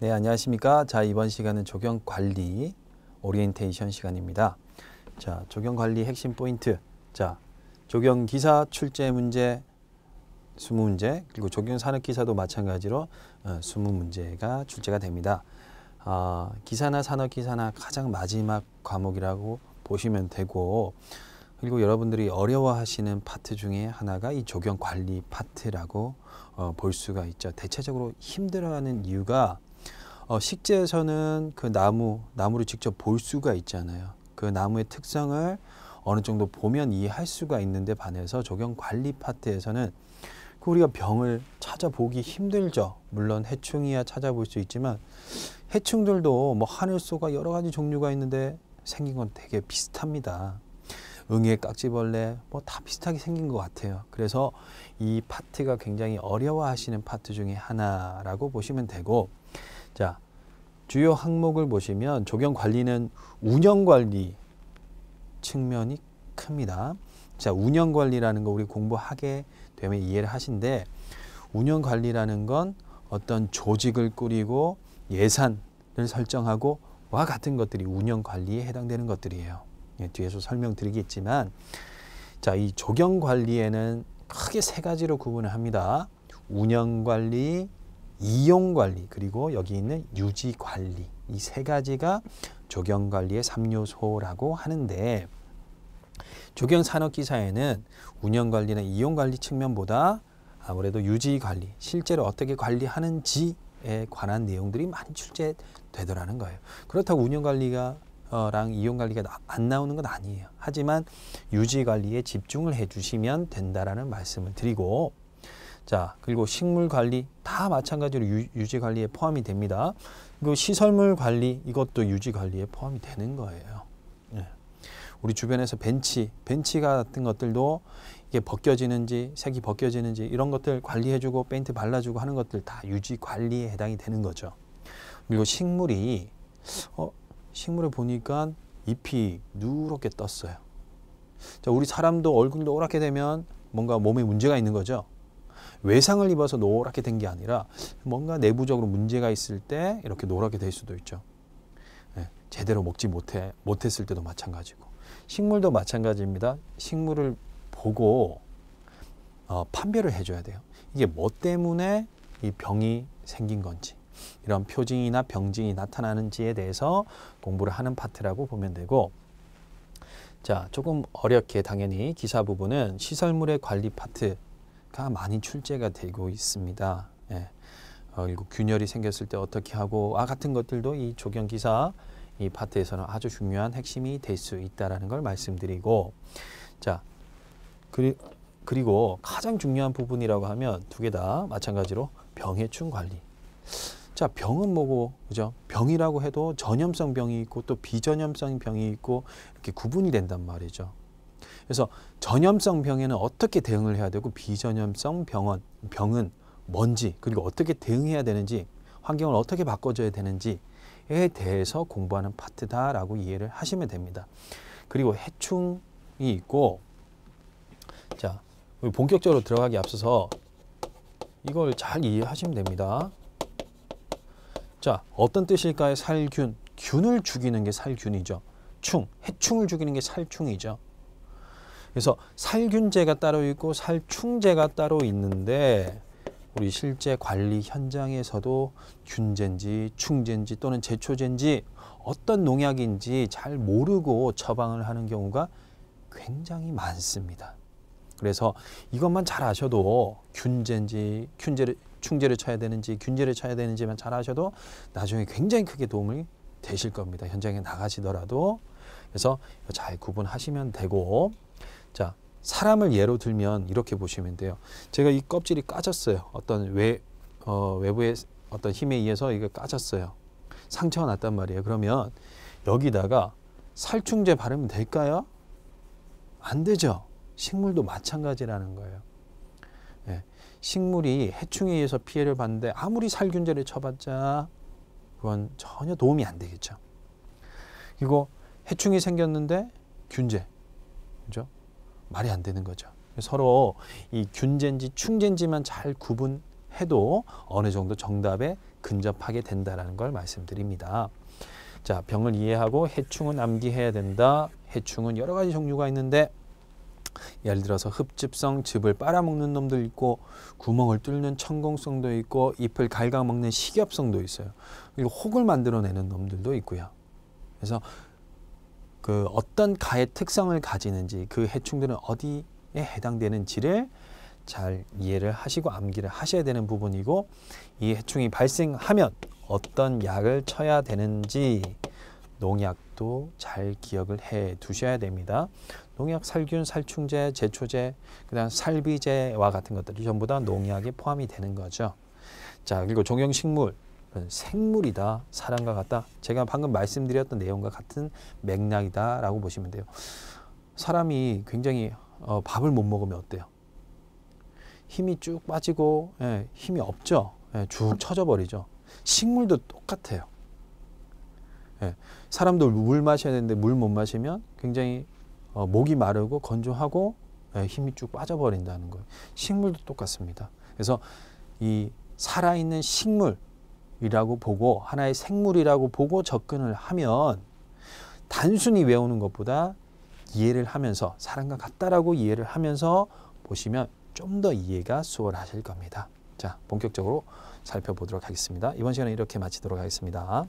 네, 안녕하십니까. 자, 이번 시간은 조경 관리 오리엔테이션 시간입니다. 자, 조경 관리 핵심 포인트. 자, 조경 기사 출제 문제 20문제, 그리고 조경 산업 기사도 마찬가지로 20문제가 어, 출제가 됩니다. 아, 기사나 산업 기사나 가장 마지막 과목이라고 보시면 되고, 그리고 여러분들이 어려워하시는 파트 중에 하나가 이 조경 관리 파트라고 어, 볼 수가 있죠. 대체적으로 힘들어하는 이유가 어, 식재에서는 그 나무, 나무를 직접 볼 수가 있잖아요. 그 나무의 특성을 어느 정도 보면 이해할 수가 있는데 반해서 조경 관리 파트에서는 그 우리가 병을 찾아보기 힘들죠. 물론 해충이야 찾아볼 수 있지만 해충들도 뭐 하늘소가 여러 가지 종류가 있는데 생긴 건 되게 비슷합니다. 응애 깍지벌레 뭐 다 비슷하게 생긴 것 같아요. 그래서 이 파트가 굉장히 어려워하시는 파트 중에 하나라고 보시면 되고 자, 주요 항목을 보시면 조경 관리는 운영 관리 측면이 큽니다. 자, 운영 관리라는 거 우리 공부하게 되면 이해를 하신데 운영 관리라는 건 어떤 조직을 꾸리고 예산을 설정하고 와 같은 것들이 운영 관리에 해당되는 것들이에요. 예, 뒤에서 설명드리겠지만 자, 이 조경 관리에는 크게 세 가지로 구분을 합니다. 운영 관리, 이용 관리 그리고 여기 있는 유지 관리 이 세 가지가 조경 관리의 3요소라고 하는데 조경 산업 기사에는 운영 관리나 이용 관리 측면보다 아무래도 유지 관리, 실제로 어떻게 관리하는지에 관한 내용들이 많이 출제되더라는 거예요. 그렇다고 운영 관리가 어랑 이용 관리가 안 나오는 건 아니에요. 하지만 유지 관리에 집중을 해 주시면 된다라는 말씀을 드리고 자, 그리고 식물 관리 다 마찬가지로 유, 지 관리에 포함이 됩니다. 그 시설물 관리 이것도 유지 관리에 포함이 되는 거예요. 예. 우리 주변에서 벤치, 벤치 같은 것들도 이게 벗겨지는지 색이 벗겨지는지 이런 것들 관리해주고 페인트 발라주고 하는 것들 다 유지 관리에 해당이 되는 거죠. 그리고 식물이 어 식물을 보니까 잎이 누렇게 떴어요. 자, 우리 사람도 얼굴도 오랗게 되면 뭔가 몸에 문제가 있는 거죠. 외상을 입어서 노랗게 된 게 아니라 뭔가 내부적으로 문제가 있을 때 이렇게 노랗게 될 수도 있죠. 예, 제대로 먹지 못해, 못했을 때도 마찬가지고. 식물도 마찬가지입니다. 식물을 보고 어, 판별을 해줘야 돼요. 이게 뭐 때문에 이 병이 생긴 건지 이런 표징이나 병증이 나타나는지에 대해서 공부를 하는 파트라고 보면 되고 자 조금 어렵게 당연히 기사 부분은 시설물의 관리 파트 가 많이 출제가 되고 있습니다. 예. 어, 그리고 균열이 생겼을 때 어떻게 하고 아 같은 것들도 이 조경 기사 이 파트에서는 아주 중요한 핵심이 될 수 있다라는 걸 말씀드리고 자 그리, 그리고 가장 중요한 부분이라고 하면 두 개 다 마찬가지로 병해충 관리 자 병은 뭐고 그죠 병이라고 해도 전염성 병이 있고 또 비전염성 병이 있고 이렇게 구분이 된단 말이죠 그래서 전염성 병에는 어떻게 대응을 해야 되고 비전염성 병원, 병은 뭔지 그리고 어떻게 대응해야 되는지 환경을 어떻게 바꿔줘야 되는지에 대해서 공부하는 파트다라고 이해를 하시면 됩니다. 그리고 해충이 있고 자 본격적으로 들어가기 앞서서 이걸 잘 이해하시면 됩니다. 자 어떤 뜻일까요? 살균 균을 죽이는 게 살균이죠. 충 해충을 죽이는 게 살충이죠. 그래서 살균제가 따로 있고 살충제가 따로 있는데 우리 실제 관리 현장에서도 균제인지 충제인지 또는 제초제인지 어떤 농약인지 잘 모르고 처방을 하는 경우가 굉장히 많습니다. 그래서 이것만 잘 아셔도 균제인지 균제를 충제를 쳐야 되는지 균제를 쳐야 되는지만 잘 아셔도 나중에 굉장히 크게 도움이 되실 겁니다. 현장에 나가시더라도 그래서 잘 구분하시면 되고 자, 사람을 예로 들면 이렇게 보시면 돼요. 제가 이 껍질이 까졌어요. 어떤 외, 어, 외부의 어떤 힘에 의해서 이게 까졌어요. 상처가 났단 말이에요. 그러면 여기다가 살충제 바르면 될까요? 안 되죠. 식물도 마찬가지라는 거예요. 예. 식물이 해충에 의해서 피해를 받는데 아무리 살균제를 쳐봤자 그건 전혀 도움이 안 되겠죠. 그리고 해충이 생겼는데 균제, 그죠? 말이 안 되는 거죠. 서로 이 균젠지 충젠지만 잘 구분해도 어느 정도 정답에 근접하게 된다라는 걸 말씀드립니다. 자, 병을 이해하고 해충은 암기해야 된다. 해충은 여러 가지 종류가 있는데 예를 들어서 흡집성 즙을 빨아먹는 놈도 있고 구멍을 뚫는 천공성도 있고 잎을 갉아먹는 식엽성도 있어요. 그리고 혹을 만들어내는 놈들도 있고요. 그래서 그 어떤 가의 특성을 가지는지 그 해충들은 어디에 해당되는지를 잘 이해를 하시고 암기를 하셔야 되는 부분이고 이 해충이 발생하면 어떤 약을 쳐야 되는지 농약도 잘 기억을 해 두셔야 됩니다. 농약, 살균, 살충제, 제초제, 그다음 살비제와 같은 것들이 전부 다 농약에 포함이 되는 거죠. 자, 그리고 종용식물 어, 생물이다, 사람과 같다. 제가 방금 말씀드렸던 내용과 같은 맥락이다라고 보시면 돼요. 사람이 굉장히 어, 밥을 못 먹으면 어때요? 힘이 쭉 빠지고 예, 힘이 없죠. 예, 쭉 처져 버리죠. 식물도 똑같아요. 예, 사람도 물 마셔야 되는데 물 못 마시면 굉장히 어, 목이 마르고 건조하고 예, 힘이 쭉 빠져 버린다는 거예요. 식물도 똑같습니다. 그래서 이 살아있는 식물 이라고 보고 하나의 생물이라고 보고 접근을 하면 단순히 외우는 것보다 이해를 하면서 사람과 같다라고 이해를 하면서 보시면 좀 더 이해가 수월하실 겁니다. 자, 본격적으로 살펴보도록 하겠습니다. 이번 시간은 이렇게 마치도록 하겠습니다.